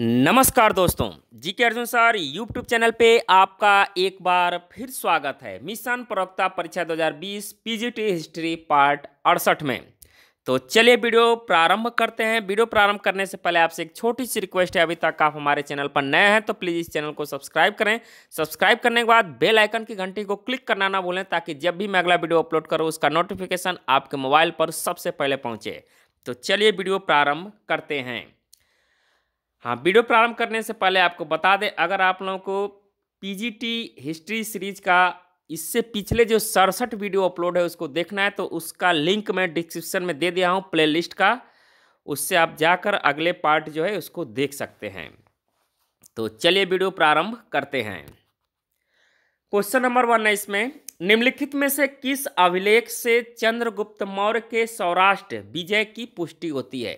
नमस्कार दोस्तों जी के अर्जुन सर यूट्यूब चैनल पे आपका एक बार फिर स्वागत है मिशन प्रवक्ता परीक्षा 2020 पीजीटी हिस्ट्री पार्ट अड़सठ में तो चलिए वीडियो प्रारंभ करते हैं वीडियो प्रारंभ करने से पहले आपसे एक छोटी सी रिक्वेस्ट है अभी तक आप हमारे चैनल पर नए हैं तो प्लीज़ इस चैनल को सब्सक्राइब करें सब्सक्राइब करने के बाद बेल आइकन की घंटी को क्लिक करना ना भूलें ताकि जब भी मैं अगला वीडियो अपलोड करूँ उसका नोटिफिकेशन आपके मोबाइल पर सबसे पहले पहुँचे तो चलिए वीडियो प्रारंभ करते हैं हाँ वीडियो प्रारंभ करने से पहले आपको बता दें अगर आप लोगों को पीजीटी हिस्ट्री सीरीज का इससे पिछले जो सड़सठ वीडियो अपलोड है उसको देखना है तो उसका लिंक मैं डिस्क्रिप्शन में दे दिया हूँ प्लेलिस्ट का उससे आप जाकर अगले पार्ट जो है उसको देख सकते हैं तो चलिए वीडियो प्रारंभ करते हैं क्वेश्चन नंबर वन है इसमें निम्नलिखित में से किस अभिलेख से चंद्रगुप्त मौर्य के सौराष्ट्र विजय की पुष्टि होती है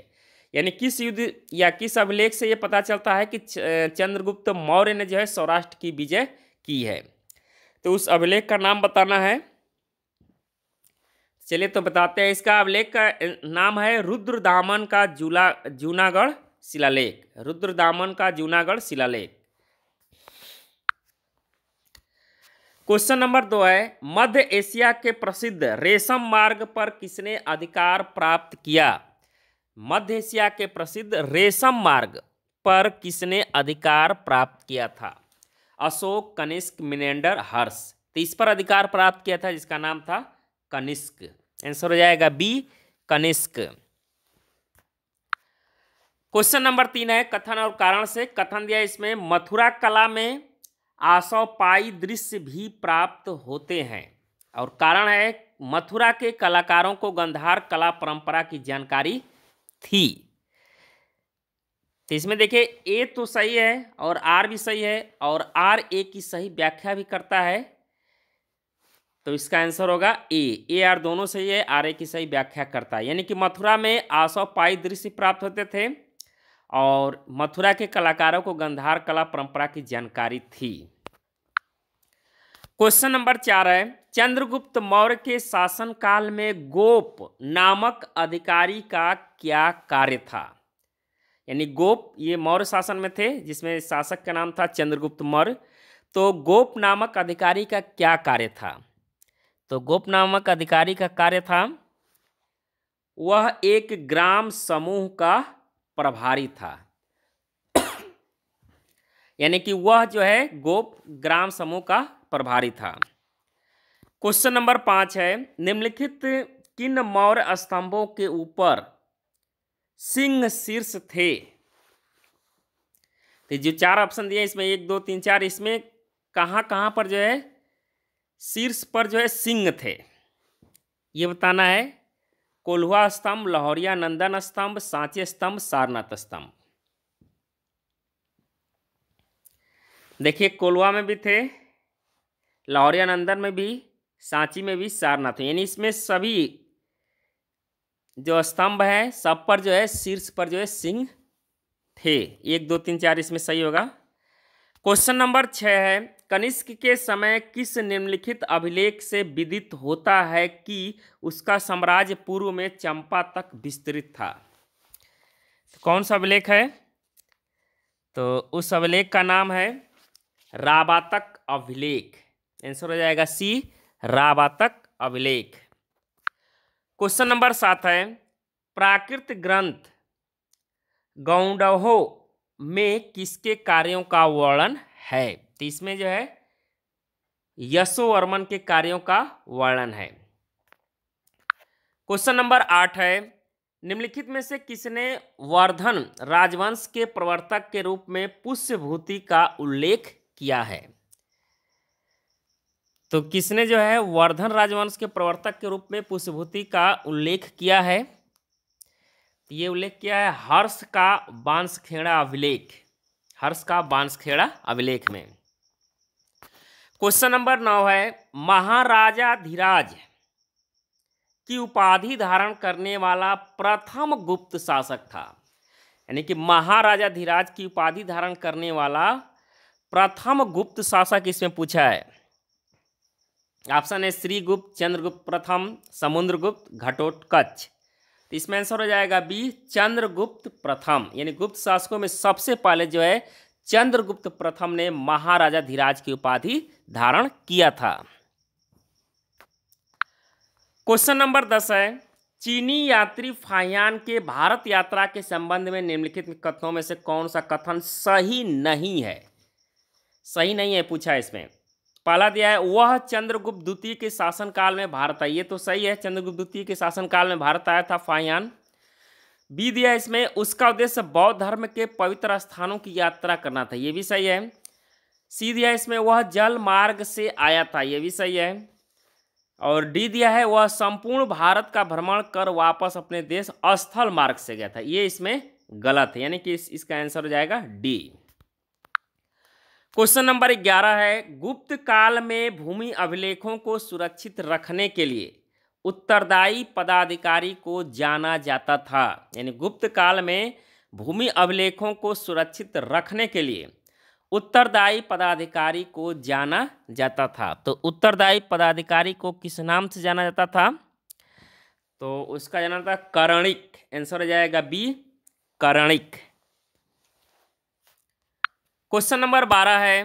यानी किस युद्ध या किस अभिलेख से यह पता चलता है कि चंद्रगुप्त मौर्य ने जो है सौराष्ट्र की विजय की है तो उस अभिलेख का नाम बताना है चलिए तो बताते हैं इसका अभिलेख का नाम है रुद्र दामन का जूला जूनागढ़ शिलालेख रुद्र दामन का जूनागढ़ शिलालेख क्वेश्चन नंबर दो है मध्य एशिया के प्रसिद्ध रेशम मार्ग पर किसने अधिकार प्राप्त किया मध्य एशिया के प्रसिद्ध रेशम मार्ग पर किसने अधिकार प्राप्त किया था अशोक कनिष्क मिनेंडर हर्ष तो इस पर अधिकार प्राप्त किया था जिसका नाम था कनिष्क आंसर हो जाएगा बी कनिष्क क्वेश्चन नंबर तीन है कथन और कारण से कथन दिया इसमें मथुरा कला में आसौपाई दृश्य भी प्राप्त होते हैं और कारण है मथुरा के कलाकारों को गंधार कला परंपरा की जानकारी थी तो इसमें देखिए ए तो सही है और आर भी सही है और आर ए की सही व्याख्या भी करता है तो इसका आंसर होगा ए ए आर दोनों सही है आर ए की सही व्याख्या करता है यानी कि मथुरा में आशो पाई दृश्य प्राप्त होते थे और मथुरा के कलाकारों को गंधार कला परंपरा की जानकारी थी क्वेश्चन नंबर चार है चंद्रगुप्त मौर्य के शासनकाल में गोप नामक अधिकारी का क्या कार्य था यानी गोप ये मौर्य शासन में थे जिसमें शासक का नाम था चंद्रगुप्त मौर्य तो गोप नामक अधिकारी का क्या कार्य था तो गोप नामक अधिकारी का कार्य था वह एक ग्राम समूह का प्रभारी था यानी कि वह जो है गोप ग्राम समूह का प्रभारी था क्वेश्चन नंबर पाँच है निम्नलिखित किन मौर्य स्तंभों के ऊपर सिंह शीर्ष थे तो जो चार ऑप्शन दिए इसमें एक दो तीन चार इसमें कहाँ कहाँ पर जो है शीर्ष पर जो है सिंह थे ये बताना है कोल्हुआ स्तंभ लाहौरिया नंदन स्तंभ सांची स्तंभ सारनाथ स्तंभ देखिए कोल्हुआ में भी थे लाहौरिया नंदन में भी सांची में भी सारनाथ यानी इसमें सभी जो स्तंभ है सब पर जो है शीर्ष पर जो है सिंह थे एक दो तीन चार इसमें सही होगा क्वेश्चन नंबर छः है कनिष्क के समय किस निम्नलिखित अभिलेख से विदित होता है कि उसका साम्राज्य पूर्व में चंपा तक विस्तृत था तो कौन सा अभिलेख है तो उस अभिलेख का नाम है राबातक अभिलेख आंसर हो जाएगा सी रावातक अभिलेख क्वेश्चन नंबर सात है प्राकृत ग्रंथ गौंडहो में किसके कार्यों का वर्णन है तो इसमें जो है यशोवर्मन के कार्यों का वर्णन है क्वेश्चन नंबर आठ है निम्नलिखित में से किसने वर्धन राजवंश के प्रवर्तक के रूप में पुष्यभूति का उल्लेख किया है तो किसने जो है वर्धन राजवंश के प्रवर्तक के रूप में पुष्यभूति का उल्लेख किया है तो ये उल्लेख किया है हर्ष का बांसखेड़ा अभिलेख हर्ष का बांसखेड़ा अभिलेख में क्वेश्चन नंबर नौ है महाराजा धीराज की उपाधि धारण करने वाला प्रथम गुप्त शासक था यानी कि महाराजा धीराज की उपाधि धारण करने वाला प्रथम गुप्त शासक इसमें पूछा है ऑप्शन है श्रीगुप्त चंद्रगुप्त प्रथम समुद्रगुप्त घटोत्कच तो इसमें आंसर हो जाएगा बी चंद्रगुप्त प्रथम यानी गुप्त शासकों में सबसे पहले जो है चंद्रगुप्त प्रथम ने महाराजा धीराज की उपाधि धारण किया था क्वेश्चन नंबर दस है चीनी यात्री फाहियान के भारत यात्रा के संबंध में निम्नलिखित कथनों में से कौन सा कथन सही नहीं है सही नहीं है पूछा इसमें पहला दिया है वह चंद्रगुप्त द्वितीय के शासनकाल में भारत आया ये तो सही है चंद्रगुप्त द्वितीय के शासनकाल में भारत आया था फायान बी दिया इसमें उसका उद्देश्य बौद्ध धर्म के पवित्र स्थानों की यात्रा करना था ये भी सही है सी दिया इसमें वह जल मार्ग से आया था ये भी सही है और डी दिया है वह संपूर्ण भारत का भ्रमण कर वापस अपने देश अस्थल मार्ग से गया था ये इसमें गलत है यानी कि इस, इसका आंसर हो जाएगा डी क्वेश्चन नंबर ग्यारह है गुप्त काल में भूमि अभिलेखों को सुरक्षित रखने के लिए उत्तरदायी पदाधिकारी को जाना जाता था यानी गुप्त काल में भूमि अभिलेखों को सुरक्षित रखने के लिए उत्तरदायी पदाधिकारी को जाना जाता था तो उत्तरदायी पदाधिकारी को किस नाम से जाना जाता था तो उसका जाना था करणिक आंसर हो जाएगा बी करणिक क्वेश्चन नंबर बारह है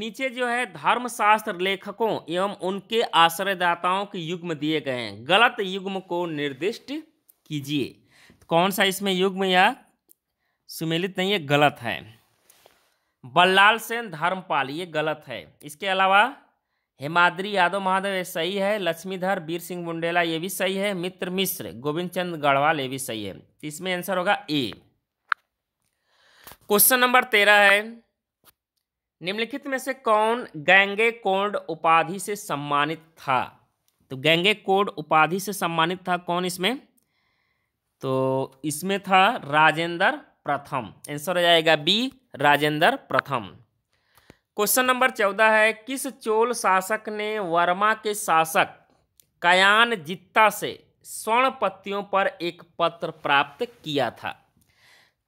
नीचे जो है धर्मशास्त्र लेखकों एवं उनके आश्रयदाताओं के युग्म दिए गए हैं गलत युग्म को निर्दिष्ट कीजिए कौन सा इसमें युग्म या सुमेलित नहीं है गलत है बल्लाल सेन धर्मपाल ये गलत है इसके अलावा हेमाद्री यादव महादेव ये सही है लक्ष्मीधर वीर सिंह मुंडेला ये भी सही है मित्र मिश्र गोविंद चंद गढ़वाल ये भी सही है इसमें आंसर होगा ए क्वेश्चन नंबर तेरह है निम्नलिखित में से कौन गैंगे कोड उपाधि से सम्मानित था तो गैंगे कोड उपाधि से सम्मानित था कौन इसमें तो इसमें था राजेंद्र प्रथम आंसर हो जाएगा बी राजेंद्र प्रथम क्वेश्चन नंबर चौदह है किस चोल शासक ने वर्मा के शासक कयान जित्ता से स्वर्ण पत्तियों पर एक पत्र प्राप्त किया था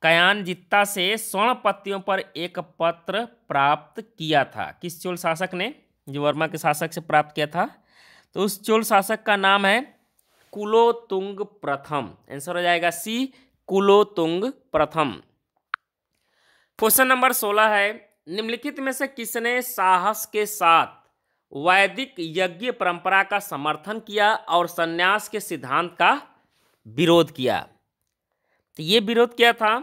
कयानजित्ता से स्वर्ण पत्तियों पर एक पत्र प्राप्त किया था किस चोल शासक ने जो वर्मा के शासक से प्राप्त किया था तो उस चोल शासक का नाम है कुलोतुंग प्रथम आंसर हो जाएगा सी कुलोतुंग प्रथम क्वेश्चन नंबर सोलह है निम्नलिखित में से किसने साहस के साथ वैदिक यज्ञ परंपरा का समर्थन किया और संन्यास के सिद्धांत का विरोध किया तो ये विरोध किया था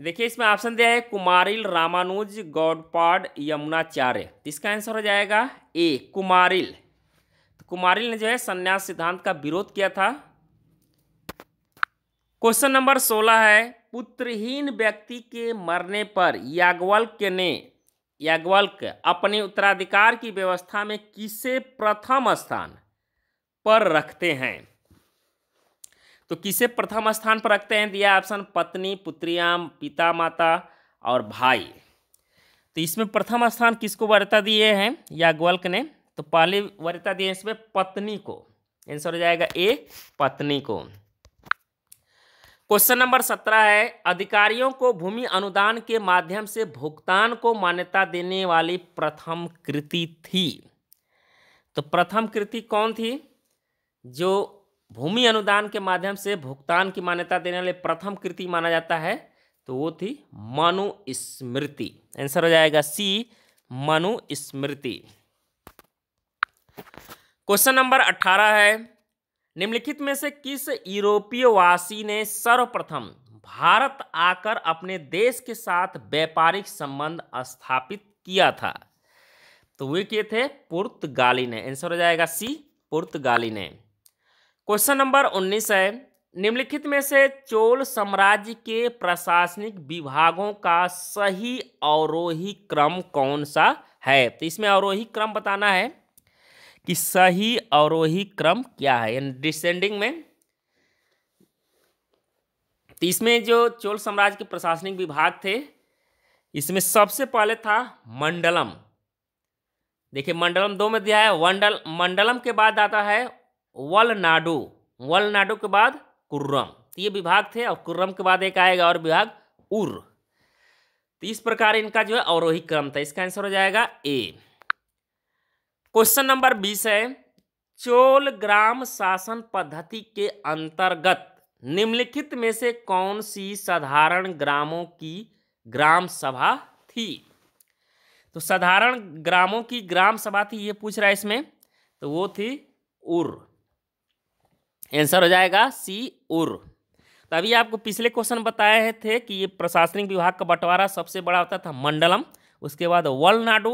देखिए इसमें ऑप्शन दिया है कुमारिल रामानुज गौडपाड यमुनाचार्य इसका आंसर हो जाएगा ए कुमारिल तो कुमारिल ने जो है संन्यास सिद्धांत का विरोध किया था क्वेश्चन नंबर सोलह है पुत्रहीन व्यक्ति के मरने पर याग्वल्क ने याग्वल्क अपने उत्तराधिकार की व्यवस्था में किसे प्रथम स्थान पर रखते हैं तो किसे प्रथम स्थान पर रखते हैं दिया ऑप्शन पत्नी पुत्रियाँ पिता माता और भाई तो इसमें प्रथम स्थान किसको वर्ता दिए हैं या ग्वल्क ने तो पहले वर्ता दिए इसमें पत्नी को आंसर हो जाएगा ए पत्नी को क्वेश्चन नंबर सत्रह है अधिकारियों को भूमि अनुदान के माध्यम से भुगतान को मान्यता देने वाली प्रथम कृति थी तो प्रथम कृति कौन थी जो भूमि अनुदान के माध्यम से भुगतान की मान्यता देने वाले प्रथम कृति माना जाता है तो वो थी मनुस्मृति आंसर हो जाएगा सी मनुस्मृति क्वेश्चन नंबर अठारह है निम्नलिखित में से किस यूरोपीय वासी ने सर्वप्रथम भारत आकर अपने देश के साथ व्यापारिक संबंध स्थापित किया था तो वे किए थे पुर्तगाली ने आंसर हो जाएगा सी पुर्तगाली ने क्वेश्चन नंबर उन्नीस है निम्नलिखित में से चोल साम्राज्य के प्रशासनिक विभागों का सही अवरोही क्रम कौन सा है तो इसमें अवरोही क्रम बताना है कि सही अवरोही क्रम क्या है यानी डिसेंडिंग में तो इसमें जो चोल साम्राज्य के प्रशासनिक विभाग थे इसमें सबसे पहले था मंडलम देखिए मंडलम दो में दिया है वंडल मंडलम के बाद आता है वलनाडु वलनाडु के बाद कुर्रम तो ये विभाग थे और कुर्रम के बाद एक आएगा और विभाग उर तो इस प्रकार इनका जो है अवरोही क्रम था इसका आंसर हो जाएगा ए क्वेश्चन नंबर बीस है चोल ग्राम शासन पद्धति के अंतर्गत निम्नलिखित में से कौन सी साधारण ग्रामों की ग्राम सभा थी तो साधारण ग्रामों की ग्राम सभा थी ये पूछ रहा है इसमें तो वो थी उर आंसर हो जाएगा सी उर तो अभी आपको पिछले क्वेश्चन बताए थे कि ये प्रशासनिक विभाग का बंटवारा सबसे बड़ा होता था मंडलम उसके बाद वलनाडु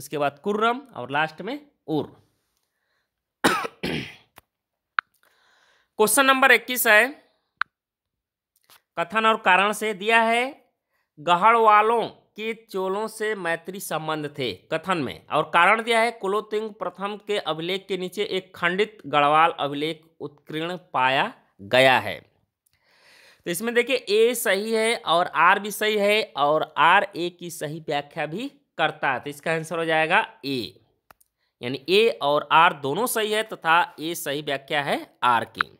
उसके बाद कुर्रम और लास्ट में उर क्वेश्चन नंबर इक्कीस है कथन और कारण से दिया है गहड़ वालों के चोलों से मैत्री संबंध थे कथन में और कारण दिया है कुलोतुंग प्रथम के अभिलेख के नीचे एक खंडित गढ़वाल अभिलेख उत्कीर्ण पाया गया है तो इसमें देखिए ए सही है और आर भी सही है और आर ए की सही व्याख्या भी करता है तो इसका आंसर हो जाएगा ए यानी ए और आर दोनों सही है तथा तो ए सही व्याख्या है आर की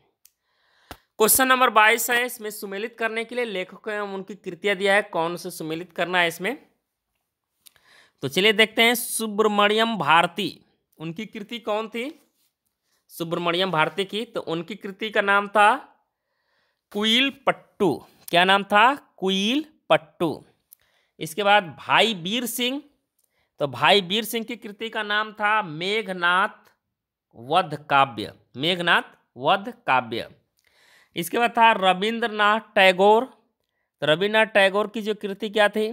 क्वेश्चन नंबर बाईस है इसमें सुमेलित करने के लिए लेखकों एवं उनकी कृतियां दिया है कौन से सुमेलित करना है इसमें तो चलिए देखते हैं सुब्रमण्यम भारती उनकी कृति कौन थी सुब्रमण्यम भारती की तो उनकी कृति का नाम था कुल पट्टू क्या नाम था कुल पट्टू इसके बाद भाई वीर सिंह तो भाई वीर सिंह की कृति का नाम था मेघनाथ वध काव्य मेघनाथ वध काव्य इसके बाद था रविंद्रनाथ टैगोर तो रविन्द्रनाथ टैगोर की जो कृति क्या थी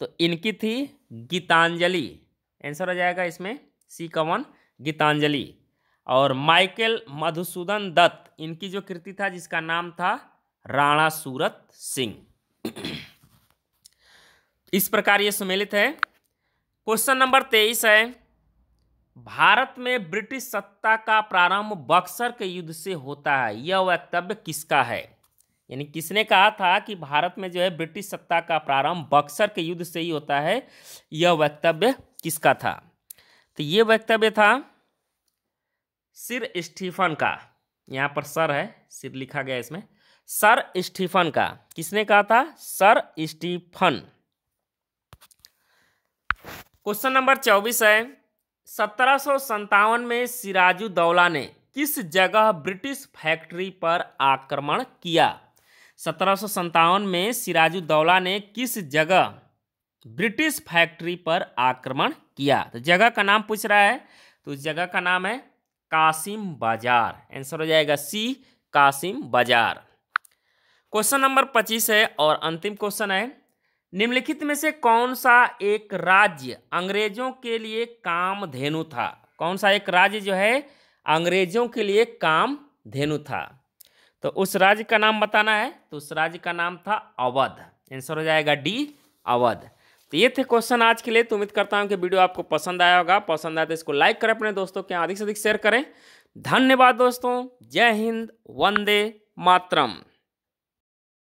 तो इनकी थी गीतांजलि आंसर आ जाएगा इसमें सी कवन गीतांजलि और माइकल मधुसूदन दत्त इनकी जो कृति था जिसका नाम था राणा सूरत सिंह इस प्रकार ये सम्मिलित है क्वेश्चन नंबर तेईस है भारत में ब्रिटिश सत्ता का प्रारंभ बक्सर के युद्ध से होता है यह वक्तव्य किसका है यानी किसने कहा था कि भारत में जो है ब्रिटिश सत्ता का प्रारंभ बक्सर के युद्ध से ही होता है यह वक्तव्य किसका था तो ये वक्तव्य था सिर स्टीफन का यहाँ पर सर है सिर लिखा गया इसमें सर स्टीफन का किसने कहा था सर स्टीफन क्वेश्चन नंबर चौबीस है सत्रह में सिराजुद्दौला ने किस जगह ब्रिटिश फैक्ट्री पर आक्रमण किया सत्रह में सिराजुद्दौला ने किस जगह ब्रिटिश फैक्ट्री पर आक्रमण किया तो जगह का नाम पूछ रहा है तो उस जगह का नाम है कासिम बाजार आंसर हो जाएगा सी कासिम बाजार क्वेश्चन नंबर पच्चीस है और अंतिम क्वेश्चन है निम्नलिखित में से कौन सा एक राज्य अंग्रेजों के लिए काम धेनु था कौन सा एक राज्य जो है अंग्रेजों के लिए काम धेनु था तो उस राज्य का नाम बताना है तो उस राज्य का नाम था अवध आंसर हो जाएगा डी अवध तो ये थे क्वेश्चन आज के लिए तो उम्मीद करता हूँ कि वीडियो आपको पसंद आया होगा पसंद आया तो इसको लाइक करें अपने दोस्तों के अधिक से अधिक शेयर करें धन्यवाद दोस्तों जय हिंद वंदे मातरम